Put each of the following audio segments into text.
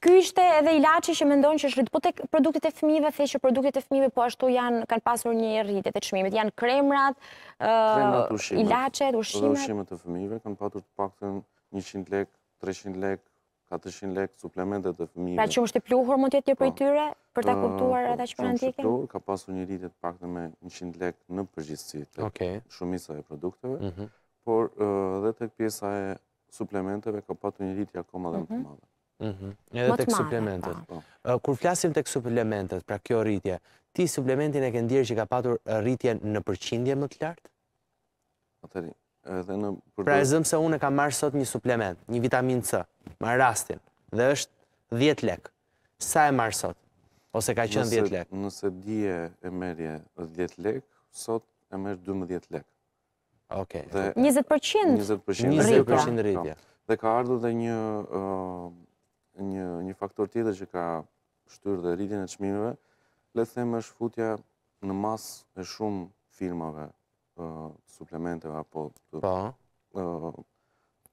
Ky ishte edhe ilaçi që mendon që është po tek produktet e fëmijëve, thë që produktet e fëmijëve po ashtu janë kanë pasur një rritje të çmimeve. Janë kremrat, ë uh, ilaçet, ushqimet. Ushqimet e fëmijëve kanë patur të paktën 100 lek, 300 lek, 400 lek suplementet e fëmijëve. Pra që është e pluhur mund të jetë një prej po. tyre për ta kuptuar po, ata që kanë ndjekën. Po, ka pasur një rritje të paktën me 100 lek në përgjithësi të okay. produkteve. Mm -hmm. Por edhe uh, tek pjesa e suplementeve ka patur një rritje akoma më të mhm. madhe. Mhm. Edhe të suplementet. Po. Kur flasim të suplementet, pra kjo rritje, ti suplementin e këndirë që ka patur rritje në përqindje më të lartë? Atëri, edhe në... Pra e zëmë se unë e ka marrë sot një suplement, një vitamin C, marrë rastin, dhe është 10 lek. Sa e marrë sot? Ose ka qënë 10 lek? Nëse dje e merje 10 lek, sot e merë 12 lek. Ok. 20% rritja. 20% rritja. Pra. Dhe ka ardhë dhe një një faktor tjetër që ka shtyrë dhe rritin e qmimeve, le them është futja në mas e shumë firmave, suplementeve apo të po.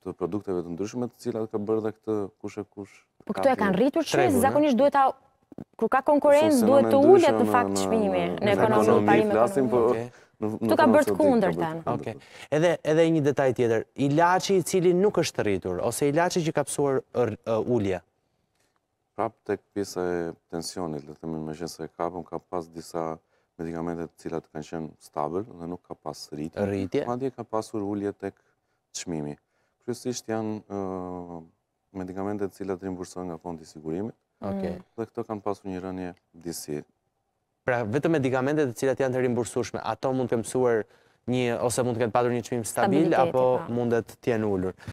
të produkteve të ndryshme të cilat ka bërë dhe këtë kushe kush. Po këtu e kanë rritur që zakonisht duhet ta, kur ka konkurencë, duhet të ullet në fakt të në ekonomi në parime ekonomi. Tu ka bërë të kunder të Edhe një detaj tjetër, ilaci cili nuk është rritur, ose ilaci që ka pësuar ullje, Prap të pjesa e tensionit, le themin me gjithë se e kapëm, ka pas disa medikamentet cilat kanë qenë stabil dhe nuk ka pas rritje. Rritje? Ma dje ka pasur ullje tek qmimi. Kryesisht janë medikamentet cilat rimbursohen nga fondi sigurimit. Mm. Dhe këto kanë pasur një rënje disi. Pra vetë medikamentet cilat janë të rimbursushme, ato mund të mësuar një, ose mund të këtë patur një qmim stabil, apo po. mundet tjenë ullur.